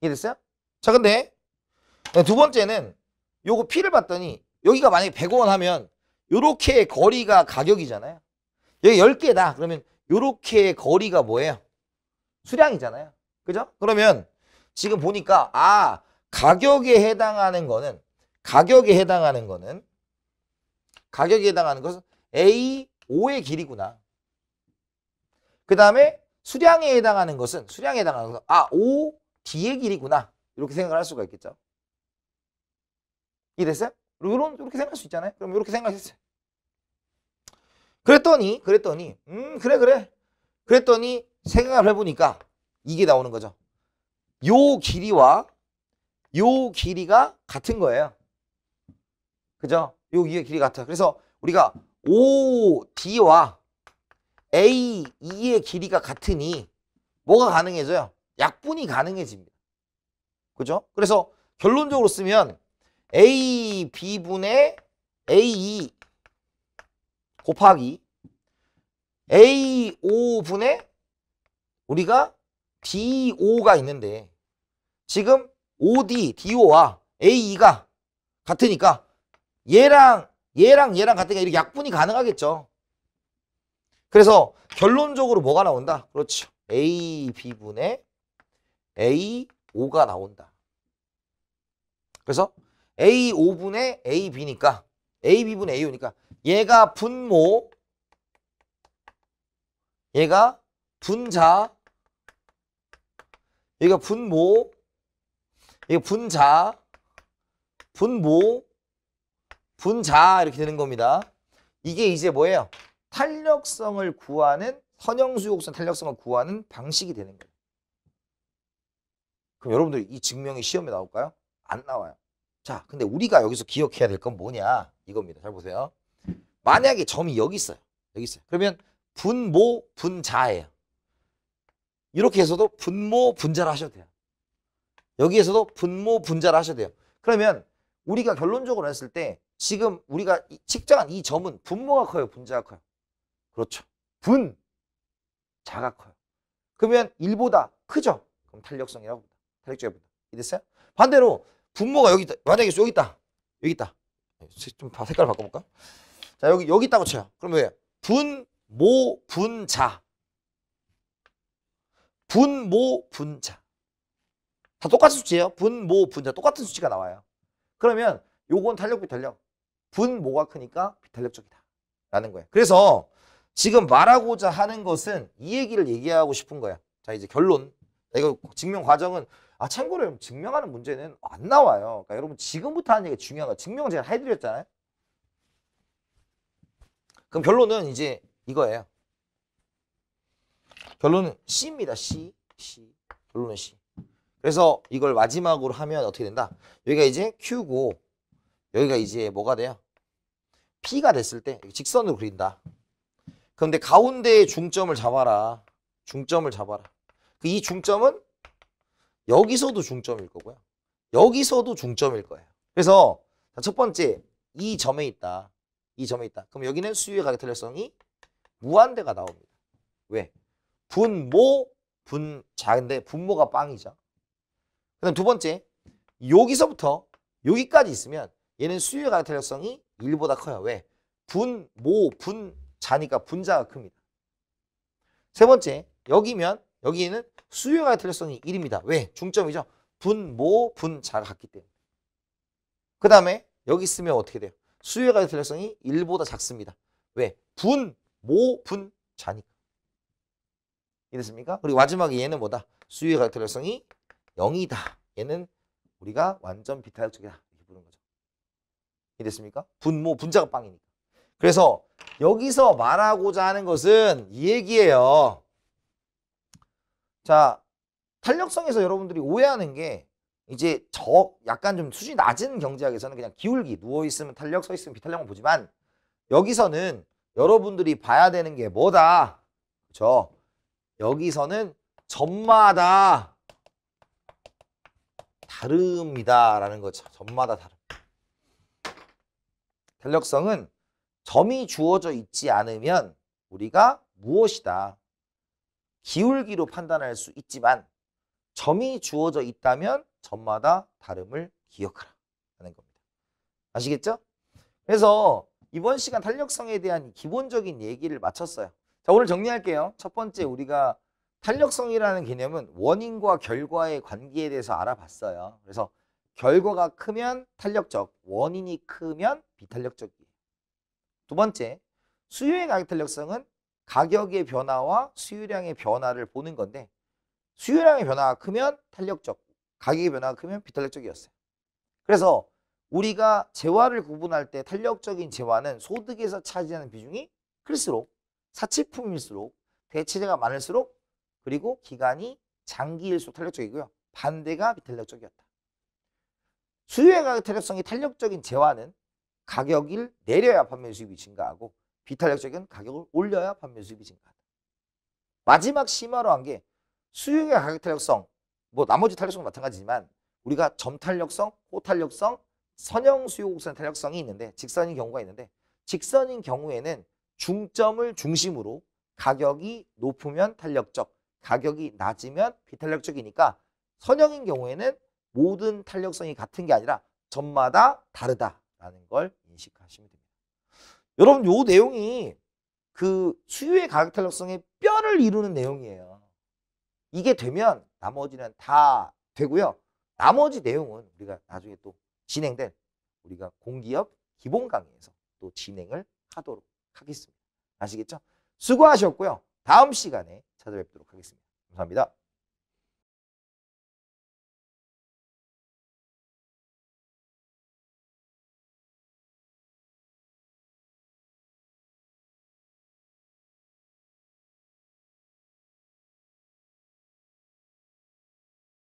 이해됐어요? 자, 근데 어, 두 번째는 요거 P를 봤더니 여기가 만약에 100원 하면 요렇게 거리가 가격이잖아요. 여기 10개다. 그러면 요렇게 거리가 뭐예요? 수량이잖아요. 그죠? 그러면 지금 보니까 아 가격에 해당하는 거는 가격에 해당하는 거는 가격에 해당하는 것은 A5의 길이구나. 그 다음에 수량에 해당하는 것은 수량에 해당하는 것은 아 5D의 길이구나. 이렇게 생각을 할 수가 있겠죠. 이랬어요? 이런 이렇게 생각할 수 있잖아요. 그럼 이렇게 생각했어요. 그랬더니 그랬더니 음 그래 그래. 그랬더니 생각을 해보니까 이게 나오는 거죠. 요 길이와 요 길이가 같은 거예요. 그죠? 요 위의 길이 같아 그래서 우리가 OD와 AE의 길이가 같으니 뭐가 가능해져요? 약분이 가능해집니다. 그죠? 그래서 결론적으로 쓰면 a b분의 a e 곱하기 a o 분의 우리가 d o 가 있는데 지금 OD, DO와 AE가 같으니까 얘랑 얘랑 얘랑 같으니까 이렇게 약분이 가능하겠죠. 그래서 결론적으로 뭐가 나온다? 그렇죠. AB분의 a o 가 나온다. 그래서 A 5분의 AB니까 AB분의 AO니까 얘가 분모 얘가 분자 얘가 분모 얘가 분자 분모 분자 이렇게 되는 겁니다. 이게 이제 뭐예요? 탄력성을 구하는 선형수 곡선 탄력성을 구하는 방식이 되는 거예요. 그럼 여러분들 이 증명이 시험에 나올까요? 안 나와요. 자, 근데 우리가 여기서 기억해야 될 건 뭐냐? 이겁니다. 잘 보세요. 만약에 점이 여기 있어요. 여기 있어요. 그러면 분모, 분자예요. 이렇게 해서도 분모, 분자를 하셔도 돼요. 여기에서도 분모, 분자를 하셔도 돼요. 그러면 우리가 결론적으로 했을 때 지금 우리가 측정한 이 점은 분모가 커요? 분자가 커요? 그렇죠. 분, 자가 커요. 그러면 1보다 크죠? 그럼 탄력성이라고 봅니다. 탄력적이라고 봅니다. 이됐어요? 반대로 분모가 여기 있다. 만약에 여기 있다. 여기 있다. 네, 좀 색깔 바꿔볼까? 자, 여기, 여기 있다고 쳐요. 그럼 왜? 분, 모, 분, 자. 분, 모, 분, 자. 다 똑같은 수치예요. 분, 모, 분, 자. 똑같은 수치가 나와요. 그러면 요건 탄력, 비탄력. 분, 모가 크니까 비탄력적이다. 라는 거예요. 그래서 지금 말하고자 하는 것은 이 얘기를 얘기하고 싶은 거야. 자, 이제 결론. 이거 증명 과정은 아 참고로 증명하는 문제는 안 나와요. 그러니까 여러분 지금부터 하는 얘기 중요한 거 증명 제가 해드렸잖아요. 그럼 결론은 이제 이거예요. 결론은 C입니다. C, C. 결론은 C. 그래서 이걸 마지막으로 하면 어떻게 된다? 여기가 이제 Q고 여기가 이제 뭐가 돼요? P가 됐을 때 직선으로 그린다. 그런데 가운데에 중점을 잡아라. 중점을 잡아라. 그 이 중점은 여기서도 중점일 거고요. 여기서도 중점일 거예요. 그래서 첫 번째 이 점에 있다. 이 점에 있다. 그럼 여기는 수요의 가격 탄력성이 무한대가 나옵니다. 왜? 분모, 분자인데 분모가 빵이죠. 그 다음 두 번째 여기서부터 여기까지 있으면 얘는 수요의 가격 탄력성이 1보다 커요. 왜? 분모, 분자니까 분자가 큽니다. 세 번째 여기면 여기에는 수요가 틀렸으니 1입니다. 왜? 중점이죠. 분, 모, 분, 자가 같기 때문에. 그 다음에 여기 있으면 어떻게 돼요? 수요가 틀렸으니 1보다 작습니다. 왜? 분, 모, 분, 자니까. 이랬습니까? 그리고 마지막에 얘는 뭐다? 수요가 틀렸으니 0이다. 얘는 우리가 완전 비타협적이다. 이렇게 부른 거죠. 이랬습니까? 분, 모, 분자가 빵이니까. 그래서 여기서 말하고자 하는 것은 이 얘기예요. 자, 탄력성에서 여러분들이 오해하는 게 이제 저 약간 좀 수준이 낮은 경제학에서는 그냥 기울기, 누워있으면 탄력, 서있으면 비탄력을 보지만 여기서는 여러분들이 봐야 되는 게 뭐다? 그렇죠? 여기서는 점마다 다릅니다라는 거죠. 점마다 다릅 탄력성은 점이 주어져 있지 않으면 우리가 무엇이다. 기울기로 판단할 수 있지만 점이 주어져 있다면 점마다 다름을 기억하라 하는 겁니다. 아시겠죠? 그래서 이번 시간 탄력성에 대한 기본적인 얘기를 마쳤어요. 자 오늘 정리할게요. 첫 번째 우리가 탄력성이라는 개념은 원인과 결과의 관계에 대해서 알아봤어요. 그래서 결과가 크면 탄력적, 원인이 크면 비탄력적이에요. 두 번째, 수요의 가격 탄력성은 가격의 변화와 수요량의 변화를 보는 건데 수요량의 변화가 크면 탄력적, 가격의 변화가 크면 비탄력적이었어요. 그래서 우리가 재화를 구분할 때 탄력적인 재화는 소득에서 차지하는 비중이 클수록 사치품일수록 대체재가 많을수록 그리고 기간이 장기일수록 탄력적이고요. 반대가 비탄력적이었다. 수요의 가격 탄력성이 탄력적인 재화는 가격을 내려야 판매 수입이 증가하고 비탄력적인 가격을 올려야 판매 수입이 증가한다. 마지막 심화로 한 게 수요의 가격 탄력성, 뭐 나머지 탄력성도 마찬가지지만 우리가 점탄력성, 호탄력성, 선형 수요 곡선 탄력성이 있는데 직선인 경우가 있는데 직선인 경우에는 중점을 중심으로 가격이 높으면 탄력적, 가격이 낮으면 비탄력적이니까 선형인 경우에는 모든 탄력성이 같은 게 아니라 점마다 다르다라는 걸 인식하시면 됩니다. 여러분 요 내용이 그 수요의 가격 탄력성의 뼈를 이루는 내용이에요. 이게 되면 나머지는 다 되고요. 나머지 내용은 우리가 나중에 또 진행된 우리가 공기업 기본 강의에서 또 진행을 하도록 하겠습니다. 아시겠죠? 수고하셨고요. 다음 시간에 찾아뵙도록 하겠습니다. 감사합니다.